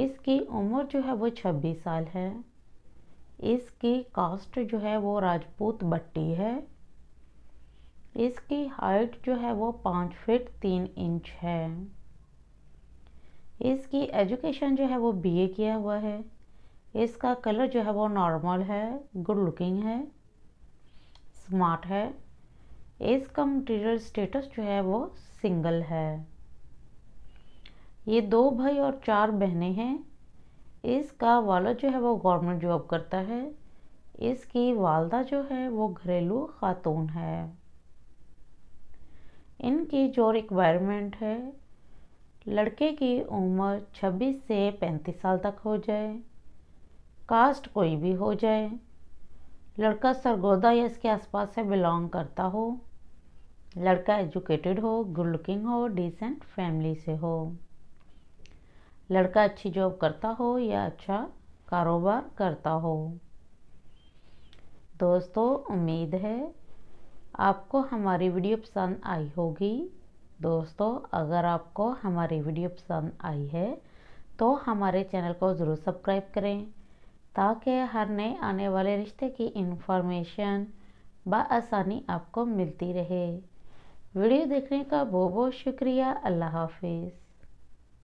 इसकी उम्र जो है वो छब्बीस साल है इसकी कास्ट जो है वो राजपूत बट्टी है इसकी हाइट जो है वो पाँच फिट तीन इंच है इसकी एजुकेशन जो है वो बीए किया हुआ है इसका कलर जो है वो नॉर्मल है गुड लुकिंग है स्मार्ट है इसका मटेरियल स्टेटस जो है वो सिंगल है ये दो भाई और चार बहनें हैं इसका वाला जो है वो गवर्नमेंट जॉब करता है इसकी वालदा जो है वो घरेलू खातून है इनकी जो रिक्वायरमेंट है लड़के की उम्र 26 से 35 साल तक हो जाए कास्ट कोई भी हो जाए लड़का सरगोदा या इसके आसपास से बिलोंग करता हो लड़का एजुकेटेड हो गुड लुकिंग हो डिसेंट फैमिली से हो लड़का अच्छी जॉब करता हो या अच्छा कारोबार करता हो दोस्तों उम्मीद है आपको हमारी वीडियो पसंद आई होगी दोस्तों अगर आपको हमारी वीडियो पसंद आई है तो हमारे चैनल को ज़रूर सब्सक्राइब करें ताकि हर नए आने वाले रिश्ते की इन्फॉर्मेशन आसानी आपको मिलती रहे वीडियो देखने का बहुत बहुत शुक्रिया अल्लाह हाफिज़